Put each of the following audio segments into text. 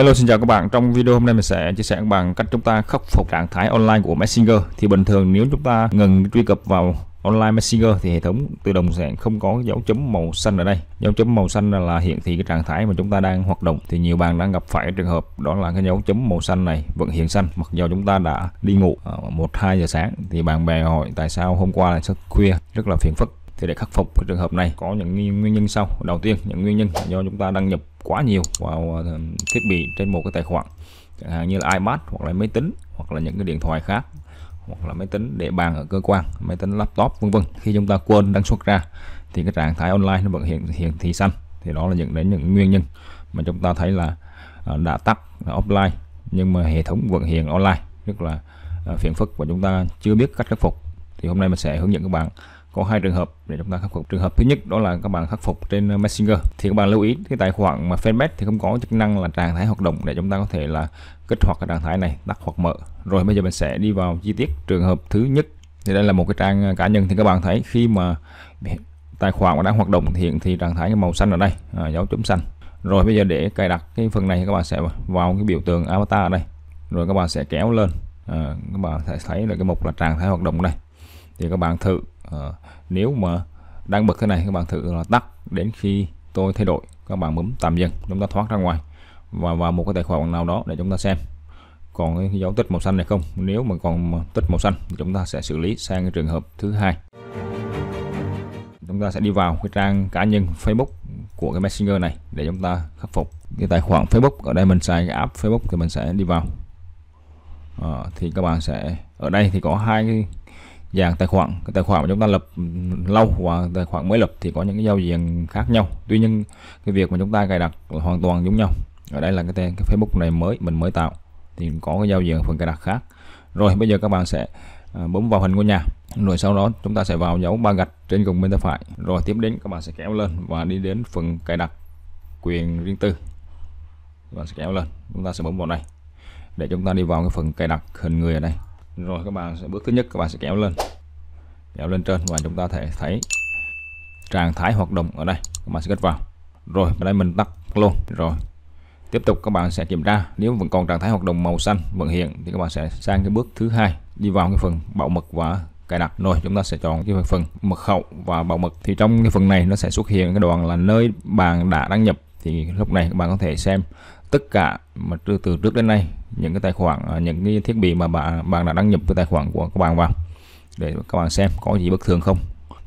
Hello xin chào các bạn trong video hôm nay mình sẽ chia sẻ bằng cách chúng ta khắc phục trạng thái online của Messenger thì bình thường nếu chúng ta ngừng truy cập vào online messenger thì hệ thống tự động sẽ không có dấu chấm màu xanh ở đây dấu chấm màu xanh là hiện thị cái trạng thái mà chúng ta đang hoạt động thì nhiều bạn đang gặp phải trường hợp đó là cái dấu chấm màu xanh này vẫn hiện xanh mặc dù chúng ta đã đi ngủ ờ, một hai giờ sáng thì bạn bè hỏi tại sao hôm qua là rất khuya rất là phiền phức thì để khắc phục cái trường hợp này có những nguyên nhân sau đầu tiên những nguyên nhân do chúng ta đăng nhập quá nhiều vào ờ, thiết bị trên một cái tài khoản chẳng hạn như là iPad hoặc là máy tính hoặc là những cái điện thoại khác hoặc là máy tính để bàn ở cơ quan máy tính laptop vân vân khi chúng ta quên đăng xuất ra thì cái trạng thái online nó vẫn hiện hiện thị xanh thì đó là những đến những nguyên nhân mà chúng ta thấy là ờ, đã tắt là offline nhưng mà hệ thống vẫn hiện online rất là ờ, phiền phức và chúng ta chưa biết cách khắc phục thì hôm nay mình sẽ hướng dẫn các bạn có hai trường hợp để chúng ta khắc phục trường hợp thứ nhất đó là các bạn khắc phục trên ờ, messenger thì các bạn lưu ý cái tài khoản mà fanpage thì không có chức năng là trạng thái hoạt động để chúng ta có thể là kích hoạt cái trạng thái này tắt hoặc mở rồi bây giờ mình sẽ đi vào chi tiết trường hợp thứ nhất thì đây là một cái trang ờ, cá nhân thì các bạn thấy khi mà tài khoản mà đang hoạt động hiện thì trạng thái màu xanh ở đây à, dấu chấm xanh rồi bây giờ để cài đặt cái phần này các bạn sẽ vào cái biểu tượng avatar ở đây rồi các bạn sẽ kéo lên à, các bạn sẽ thấy là cái mục là trạng thái hoạt động đây thì các bạn thử Ờ, nếu mà đang bật thế này các bạn thử là tắt đến khi tôi thay đổi các bạn bấm tạm dừng chúng ta thoát ra ngoài và vào một cái tài khoản nào đó để chúng ta xem còn cái dấu tích màu xanh này không nếu mà còn tích màu xanh thì chúng ta sẽ xử lý sang cái trường hợp thứ hai chúng ta sẽ đi vào cái trang cá nhân Facebook của cái Messenger này để chúng ta khắc phục cái tài khoản Facebook ở đây mình xài cái app Facebook thì mình sẽ đi vào à, thì các bạn sẽ ở đây thì có hai cái dạng tài khoản cái tài khoản mà chúng ta lập ừ, lâu và tài khoản mới lập thì có những cái giao diện khác nhau tuy nhiên cái việc mà chúng ta cài đặt hoàn toàn giống nhau ở đây là cái tên cái Facebook này mới mình mới tạo thì có cái giao diện phần cài đặt khác rồi bây giờ các bạn sẽ à, bấm vào hình ngôi nhà rồi sau đó chúng ta sẽ vào dấu ba gạch trên cùng bên tay phải rồi tiếp đến các bạn sẽ kéo lên và đi đến phần cài đặt quyền riêng tư và sẽ kéo lên chúng ta sẽ bấm vào đây để chúng ta đi vào cái phần cài đặt hình người ở đây rồi các bạn sẽ bước thứ nhất các bạn sẽ kéo lên kéo lên trên và chúng ta thể thấy trạng thái hoạt động ở đây các bạn sẽ kết vào rồi ở đây mình tắt luôn rồi tiếp tục các bạn sẽ kiểm tra nếu vẫn còn trạng thái hoạt động màu xanh vẫn hiện thì các bạn sẽ sang cái bước thứ hai đi vào cái phần bảo mật và cài đặt rồi chúng ta sẽ chọn cái phần mật khẩu và bảo mật thì trong cái phần này nó sẽ xuất hiện cái đoạn là nơi bạn đã đăng nhập thì lúc này các bạn có thể xem tất cả mà từ, từ trước đến nay những cái tài khoản à, những cái thiết bị mà bạn bạn đã đăng nhập cái tài khoản của các bạn vào để các bạn xem có gì bất thường không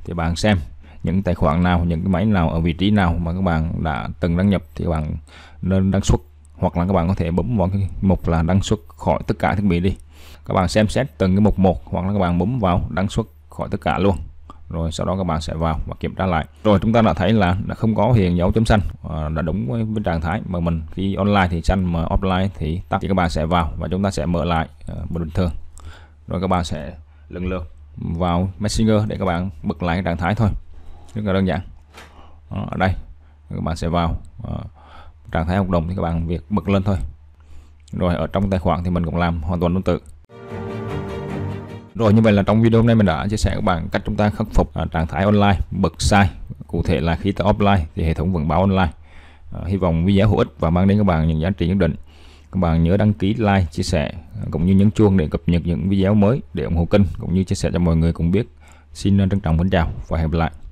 thì bạn xem những tài khoản nào những cái máy nào ở vị trí nào mà các bạn đã từng đăng nhập thì bạn nên đăng xuất hoặc là các bạn có thể bấm vào cái mục là đăng xuất khỏi tất cả thiết bị đi các bạn xem xét từng cái mục một hoặc là các bạn bấm vào đăng xuất khỏi tất cả luôn rồi sau đó các bạn sẽ vào và kiểm tra lại rồi chúng ta đã thấy là đã không có hiện dấu chấm xanh ờ, đã đúng với, với trạng thái mà mình khi online thì xanh mà offline thì tắt thì các bạn sẽ vào và chúng ta sẽ mở lại à, ờ, bình thường rồi các bạn sẽ lần lượt vào messenger để các bạn bật lại cái trạng thái thôi rất là đơn giản đó, ở đây các bạn sẽ vào à, trạng thái hợp đồng thì các bạn việc bật lên thôi rồi ở trong tài khoản thì mình cũng làm hoàn toàn tương tự rồi như vậy là trong video hôm nay mình đã chia sẻ các bạn cách chúng ta khắc phục à, trạng thái online bật sai cụ thể là khi ta offline thì hệ thống vẫn báo online. À, hy vọng video hữu ích và mang đến các bạn những giá trị nhất định. Các bạn nhớ đăng ký, like, chia sẻ à, cũng như nhấn chuông để cập nhật những video mới để ủng hộ kênh cũng như chia sẻ cho mọi người cùng biết. Xin trân trọng kính chào và hẹn gặp lại.